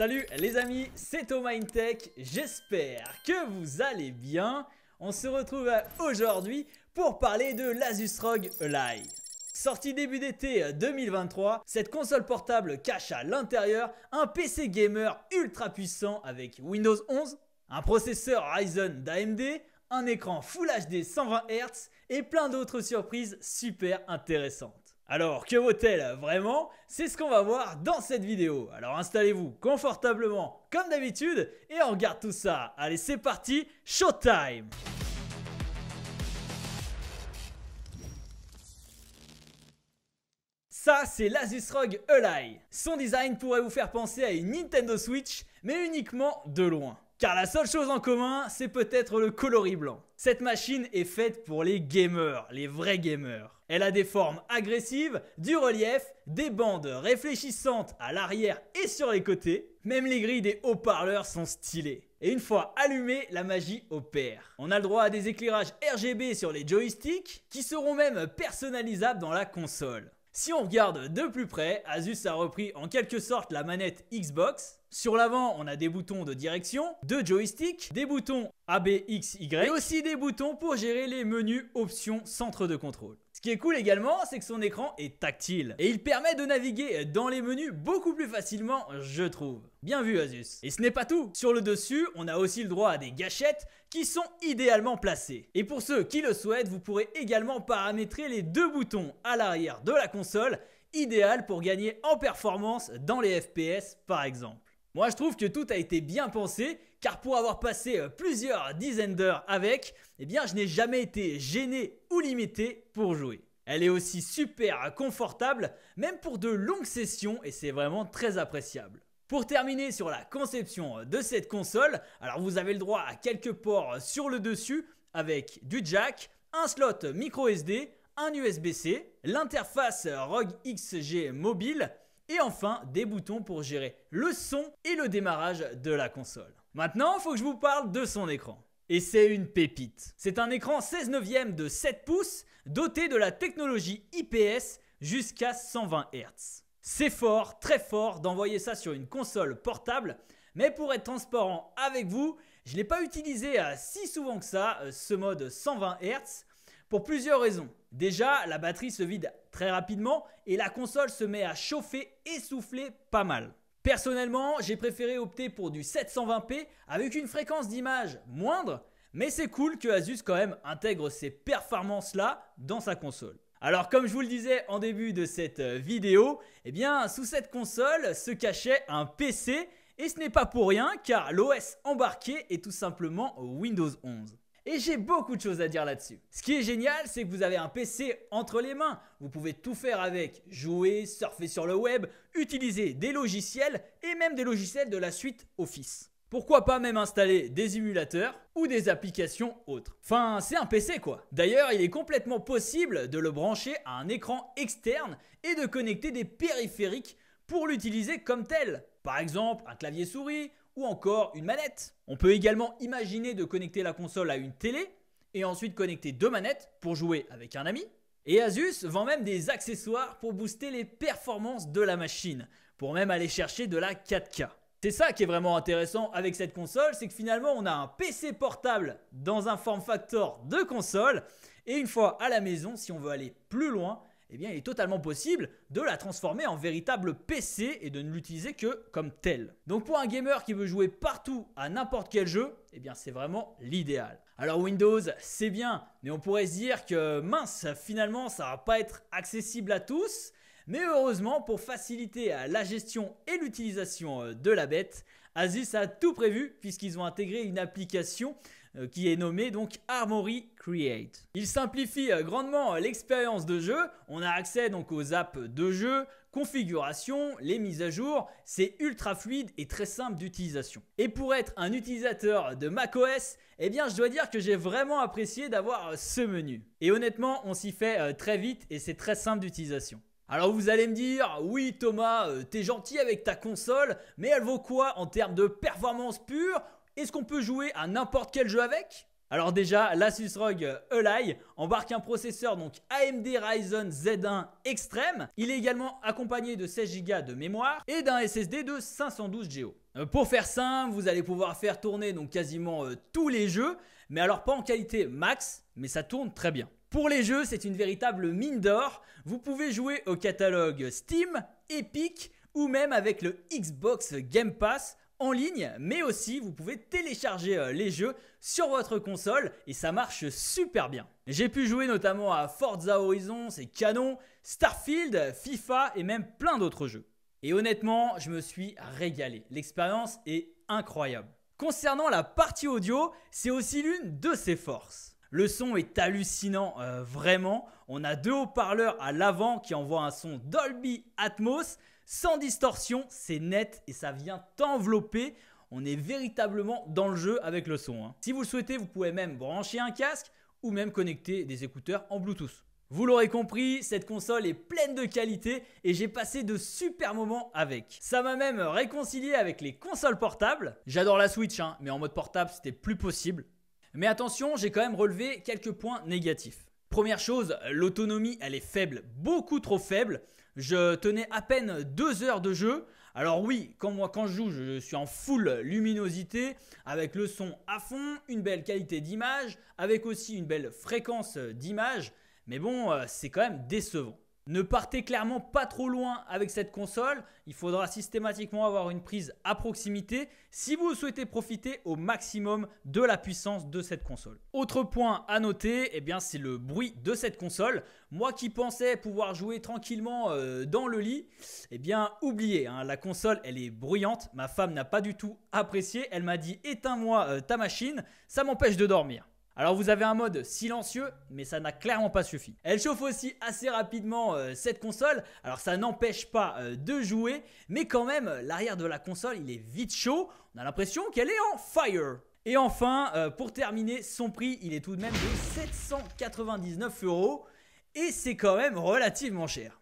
Salut les amis, c'est Thomas Intech, j'espère que vous allez bien. On se retrouve euh, aujourd'hui pour parler de l'Asus ROG Ally. Sortie début d'été 2023, euh, cette console portable cache à l'intérieur un PC gamer ultra puissant avec Windows 11, un processeur Ryzen d'AMD, un écran Full HD 120 Hz et plein d'autres surprises super intéressantes. Alors, que vaut-elle vraiment C'est ce qu'on va voir dans cette vidéo. Alors installez-vous confortablement comme d'habitude et on regarde tout ça. Allez, c'est parti, showtime Ça, c'est l'Asus ROG Ally. E Son design pourrait vous faire penser à une Nintendo Switch, mais uniquement de loin. Car la seule chose en commun, c'est peut-être le coloris blanc. Cette machine est faite pour les gamers, les vrais gamers. Elle a des formes agressives, du relief, des bandes réfléchissantes à l'arrière et sur les côtés. Même les grilles des haut-parleurs sont stylées. Et une fois allumée, la magie opère. On a le droit à des éclairages RGB sur les joysticks, qui seront même personnalisables dans la console. Si on regarde de plus près, Asus a repris en quelque sorte la manette Xbox, sur l'avant, on a des boutons de direction, de joysticks, des boutons A, B, X, Y et aussi des boutons pour gérer les menus options centre de contrôle. Ce qui est cool également, c'est que son écran est tactile et il permet de naviguer dans les menus beaucoup plus facilement, je trouve. Bien vu Asus. Et ce n'est pas tout. Sur le dessus, on a aussi le droit à des gâchettes qui sont idéalement placées. Et pour ceux qui le souhaitent, vous pourrez également paramétrer les deux boutons à l'arrière de la console, idéal pour gagner en performance dans les FPS par exemple. Moi, je trouve que tout a été bien pensé, car pour avoir passé euh, plusieurs dizaines d'heures avec, eh bien, je n'ai jamais été gêné ou limité pour jouer. Elle est aussi super confortable, même pour de longues sessions, et c'est vraiment très appréciable. Pour terminer sur la conception euh, de cette console, alors vous avez le droit à quelques ports euh, sur le dessus, avec du jack, un slot micro SD, un USB-C, l'interface ROG XG mobile, et enfin des boutons pour gérer le son et le démarrage de la console. Maintenant, il faut que je vous parle de son écran. Et c'est une pépite. C'est un écran 16 neuvième de 7 pouces doté de la technologie IPS jusqu'à 120 Hz. C'est fort, très fort d'envoyer ça sur une console portable, mais pour être transparent avec vous, je ne l'ai pas utilisé si souvent que ça, euh, ce mode 120 Hz, pour plusieurs raisons. Déjà, la batterie se vide très rapidement et la console se met à chauffer et souffler pas mal. Personnellement, j'ai préféré opter pour du 720p avec une fréquence d'image moindre, mais c'est cool que Asus quand même intègre ces performances-là dans sa console. Alors comme je vous le disais en début de cette euh, vidéo, eh bien sous cette console se cachait un PC et ce n'est pas pour rien car l'OS embarqué est tout simplement Windows 11. Et j'ai beaucoup de choses à dire là-dessus. Ce qui est génial, c'est que vous avez un PC entre les mains. Vous pouvez tout faire avec, jouer, surfer sur le web, utiliser des logiciels et même des logiciels de la suite Office. Pourquoi pas même installer des émulateurs ou des applications autres. Enfin, c'est un PC quoi. D'ailleurs, il est complètement possible de le brancher à un écran externe et de connecter des périphériques pour l'utiliser comme tel. Par exemple, un clavier souris ou encore une manette. On peut également imaginer de connecter la console à une télé et ensuite connecter deux manettes pour jouer avec un ami. Et Asus vend même des accessoires pour booster les performances de la machine, pour même aller chercher de la 4K. C'est ça qui est vraiment intéressant avec cette console, c'est que finalement on a un PC portable dans un form factor de console, et une fois à la maison, si on veut aller plus loin, eh bien, il est totalement possible de la transformer en véritable PC et de ne l'utiliser que comme tel. Donc pour un gamer qui veut jouer partout à n'importe quel jeu, et eh bien c'est vraiment l'idéal. Alors Windows, c'est bien, mais on pourrait se dire que mince, finalement ça va pas être accessible à tous. Mais heureusement, pour faciliter la gestion et l'utilisation euh, de la bête, Asus a tout prévu puisqu'ils ont intégré une application euh, qui est nommé donc Armory Create. Il simplifie euh, grandement euh, l'expérience de jeu. On a accès donc aux apps de jeu, configuration, les mises à jour, c'est ultra fluide et très simple d'utilisation. Et pour être un utilisateur de macOS, eh bien je dois dire que j'ai vraiment apprécié d'avoir ce menu. Et honnêtement, on s'y fait très vite et c'est très simple d'utilisation. Alors vous allez me dire, oui Thomas, t'es gentil avec ta console, mais elle vaut quoi en termes de performance pure est-ce qu'on peut jouer à n'importe quel jeu avec alors déjà, l'Asus ROG Ally euh, embarque un processeur donc AMD Ryzen Z1 Extreme. Il est également accompagné de 16 Go de mémoire et d'un SSD de 512 Go. Euh, pour faire simple, vous allez pouvoir faire tourner donc quasiment euh, tous les jeux, mais alors pas en qualité max, mais ça tourne très bien. Pour les jeux, c'est une véritable mine d'or. Vous pouvez jouer au catalogue Steam, Epic ou même avec le Xbox Game Pass en ligne, mais aussi vous pouvez télécharger euh, les jeux sur votre console et ça marche super bien. J'ai pu jouer notamment à Forza Horizon, c'est canon, Starfield, FIFA et même plein d'autres jeux. Et honnêtement, je me suis régalé. L'expérience est incroyable. Concernant la partie audio, c'est aussi l'une de ses forces. Le son est hallucinant, euh, vraiment. On a deux haut-parleurs à l'avant qui envoient un son Dolby Atmos, sans distorsion, c'est net et ça vient t'envelopper. On est véritablement dans le jeu avec le son. Hein. Si vous le souhaitez, vous pouvez même brancher un casque ou même connecter des écouteurs en Bluetooth. Vous l'aurez compris, cette console est pleine de qualité et j'ai passé de super moments avec. Ça m'a même réconcilié avec les consoles portables. J'adore la Switch, hein, mais en mode portable, c'était plus possible. Mais attention, j'ai quand même relevé quelques points négatifs. Première chose, l'autonomie, elle est faible, beaucoup trop faible. Je tenais à peine deux heures de jeu. Alors oui, quand moi quand je joue, je suis en full luminosité, avec le son à fond, une belle qualité d'image, avec aussi une belle fréquence d'image. Mais bon, euh, c'est quand même décevant. Ne partez clairement pas trop loin avec cette console, il faudra systématiquement avoir une prise à proximité si vous souhaitez profiter au maximum de la puissance de cette console. Autre point à noter, eh bien c'est le bruit de cette console. Moi qui pensais pouvoir jouer tranquillement euh, dans le lit, eh bien oubliez, hein, la console elle est bruyante, ma femme n'a pas du tout apprécié, elle m'a dit éteins-moi euh, ta machine, ça m'empêche de dormir. Alors vous avez un mode silencieux, mais ça n'a clairement pas suffi. Elle chauffe aussi assez rapidement euh, cette console, alors ça n'empêche pas euh, de jouer, mais quand même l'arrière de la console il est vite chaud, on a l'impression qu'elle est en fire. Et enfin, euh, pour terminer, son prix il est tout de même de 799 euros, et c'est quand même relativement cher.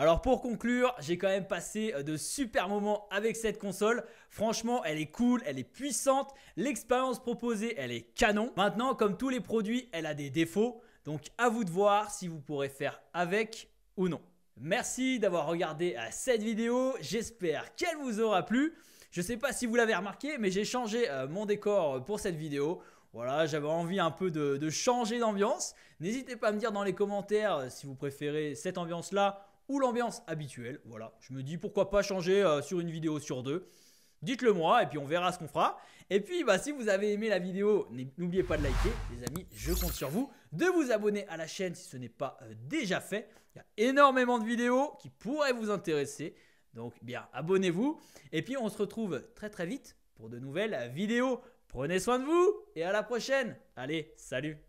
Alors pour conclure, j'ai quand même passé euh, de super moments avec cette console. Franchement, elle est cool, elle est puissante, l'expérience proposée, elle est canon. Maintenant, comme tous les produits, elle a des défauts. Donc à vous de voir si vous pourrez faire avec ou non. Merci d'avoir regardé euh, cette vidéo, j'espère qu'elle vous aura plu. Je ne sais pas si vous l'avez remarqué, mais j'ai changé euh, mon décor pour cette vidéo. Voilà, j'avais envie un peu de changer d'ambiance. N'hésitez pas à me dire dans les commentaires si vous préférez cette ambiance-là l'ambiance habituelle. Voilà, je me dis pourquoi pas changer euh, sur une vidéo sur deux. Dites-le moi et puis on verra ce qu'on fera. Et puis bah, si vous avez aimé la vidéo, n'oubliez pas de liker les amis, je compte sur vous. De vous abonner à la chaîne si ce n'est pas euh, déjà fait. Il y a énormément de vidéos qui pourraient vous intéresser. Donc eh bien, abonnez-vous. Et puis on se retrouve très très vite pour de nouvelles euh, vidéos. Prenez soin de vous et à la prochaine. Allez, salut